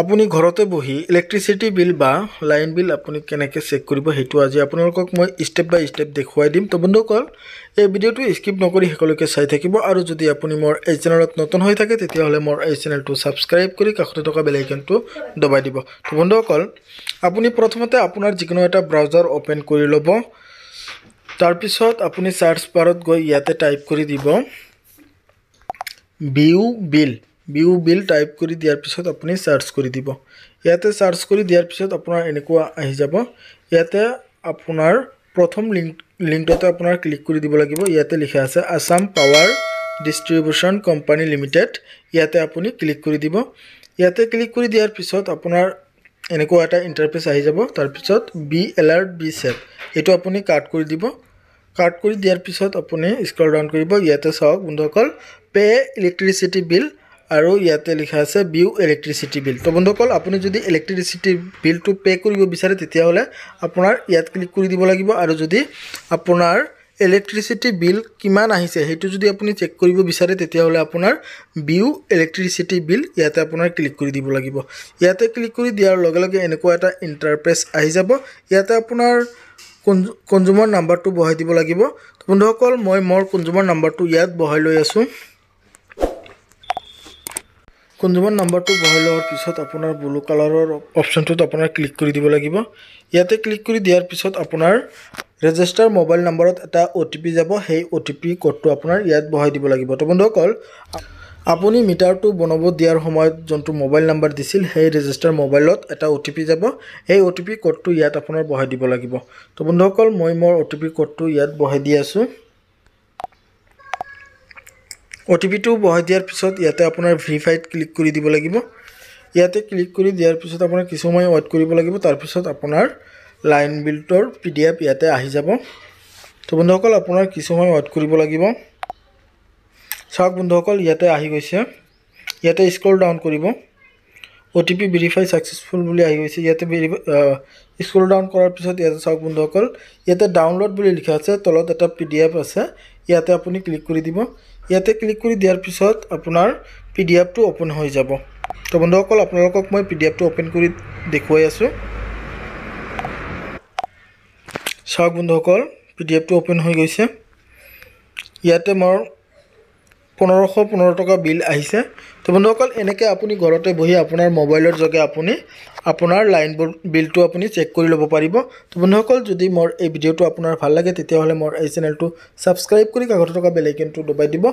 আপুনি ঘৰতে বহি ইলেক্ট্ৰিচিটি বিল বা লাইন বিল আপুনি কেনেকৈ চেক কৰিব সেইটো আজি আপোনালোকক মই ষ্টেপ বাই ষ্টেপ দেখুৱাই দিম তো বন্ধুসকল এই ভিডিঅ'টো স্কিপ নকৰি সকলোকে চাই থাকিব আৰু যদি আপুনি মোৰ এই চেনেলত নতুন হৈ থাকে তেতিয়াহ'লে মোৰ এই চেনেলটো ছাবস্ক্ৰাইব কৰি কাষতে থকা বেলাইকনটো দবাই দিব তো বন্ধুসকল আপুনি প্ৰথমতে আপোনাৰ যিকোনো এটা ব্ৰাউজাৰ অ'পেন কৰি ল'ব তাৰপিছত আপুনি চাৰ্চ পাৰত গৈ ইয়াতে টাইপ কৰি দিব বিউ বিল বিউ বিল টাইপ কৰি দিয়াৰ পিছত আপুনি চাৰ্চ কৰি দিব ইয়াতে চাৰ্চ কৰি দিয়াৰ পিছত আপোনাৰ এনেকুৱা আহি যাব ইয়াতে আপোনাৰ প্ৰথম লিংক লিংকটোতে আপোনাৰ ক্লিক কৰি দিব লাগিব ইয়াতে লিখা আছে Assam power distribution company limited ইয়াতে আপুনি ক্লিক কৰি দিব ইয়াতে ক্লিক কৰি দিয়াৰ পিছত আপোনাৰ এনেকুৱা এটা ইণ্টাৰফেচ আহি যাব তাৰপিছত বি এলাৰ্ট বি চেভ এইটো আপুনি কাট কৰি দিব কাট কৰি দিয়াৰ পিছত আপুনি স্ক্ৰল ডাউন কৰিব ইয়াতে চাওক বন্ধুসকল পে' ইলেক্ট্ৰিচিটি বিল আৰু ইয়াতে লিখা আছে বিউ ইলেক্ট্ৰিচিটি বিল তো বন্ধুসকল আপুনি যদি ইলেক্ট্ৰিচিটি বিলটো পে' কৰিব বিচাৰে তেতিয়াহ'লে আপোনাৰ ইয়াত ক্লিক কৰি দিব লাগিব আৰু যদি আপোনাৰ ইলেক্ট্ৰিচিটি বিল কিমান আহিছে সেইটো যদি আপুনি চেক কৰিব বিচাৰে তেতিয়াহ'লে আপোনাৰ বিউ ইলেক্ট্ৰিচিটি বিল ইয়াতে আপোনাৰ ক্লিক কৰি দিব লাগিব ইয়াতে ক্লিক কৰি দিয়াৰ লগে লগে এনেকুৱা এটা ইণ্টাৰপ্ৰেছ আহি যাব ইয়াতে আপোনাৰ কনজ কনজুমাৰ নাম্বাৰটো বহাই দিব লাগিব বন্ধুসকল মই মোৰ কনজুমাৰ নাম্বাৰটো ইয়াত বহাই লৈ আছোঁ কনজুমাৰ নাম্বাৰটো বহাই লোৱাৰ পিছত আপোনাৰ ব্লু কালাৰৰ অপশ্যনটোত আপোনাৰ ক্লিক কৰি দিব লাগিব ইয়াতে ক্লিক কৰি দিয়াৰ পিছত আপোনাৰ ৰেজিষ্টাৰ মোবাইল নাম্বাৰত এটা অ' টি পি যাব সেই অ' টি পি ক'ডটো আপোনাৰ ইয়াত বহাই দিব লাগিব তো বন্ধুসকল আপুনি মিটাৰটো বনাব দিয়াৰ সময়ত যোনটো মোবাইল নাম্বাৰ দিছিল সেই ৰেজিষ্টাৰ মোবাইলত এটা অ' টি পি যাব সেই অ' টি পি ক'ডটো ইয়াত আপোনাৰ বহাই দিব লাগিব তো বন্ধুসকল মই মোৰ অ' টি পি ক'ডটো ইয়াত বহাই দি আছোঁ অটিপিটো বহাই দিয়াৰ পিছত ইয়াতে আপোনাৰ ভেৰিফাইড ক্লিক কৰি দিব লাগিব ইয়াতে ক্লিক কৰি দিয়াৰ পিছত আপোনাৰ কিছু সময় ৱেইট কৰিব লাগিব তাৰপিছত আপোনাৰ লাইন বিল্টৰ পি ডি এফ ইয়াতে আহি যাব তো বন্ধুসকল আপোনাৰ কিছু সময় ৱেইট কৰিব লাগিব চাওক বন্ধুসকল ইয়াতে আহি গৈছে ইয়াতে স্ক্ৰল ডাউন কৰিব O' T P verify successful বুলি আহি গৈছে ইয়াতে ভেৰিফাই স্ক্ৰল ডাউন কৰাৰ পিছত ইয়াতে চাওক বন্ধুসকল ইয়াতে ডাউনলোড বুলি লিখা আছে তলত এটা পি ডি এফ আছে ইয়াতে আপুনি ক্লিক কৰি দিব ইয়াতে ক্লিক কৰি দিয়াৰ পিছত আপোনাৰ পি ডি এফটো অ'পেন হৈ যাব তো বন্ধুসকল আপোনালোকক মই পি ডি এফটো অ'পেন কৰি দেখুৱাই আছোঁ চাওক বন্ধুসকল পি ডি এফটো অ'পেন হৈ গৈছে ইয়াতে মোৰ পোন্ধৰশ পোন্ধৰ টকা বিল আহিছে তো বন্ধুসকল এনেকৈ আপুনি ঘৰতে বহি আপোনাৰ মোবাইলৰ যোগে আপুনি আপোনাৰ লাইনবোৰ বিলটো আপুনি চেক কৰি ল'ব পাৰিব তো বন্ধুসকল যদি মোৰ এই ভিডিঅ'টো আপোনাৰ ভাল লাগে তেতিয়াহ'লে মোৰ এই চেনেলটো ছাবস্ক্ৰাইব কৰি কাষতে থকা বেলেগ দবাই দিব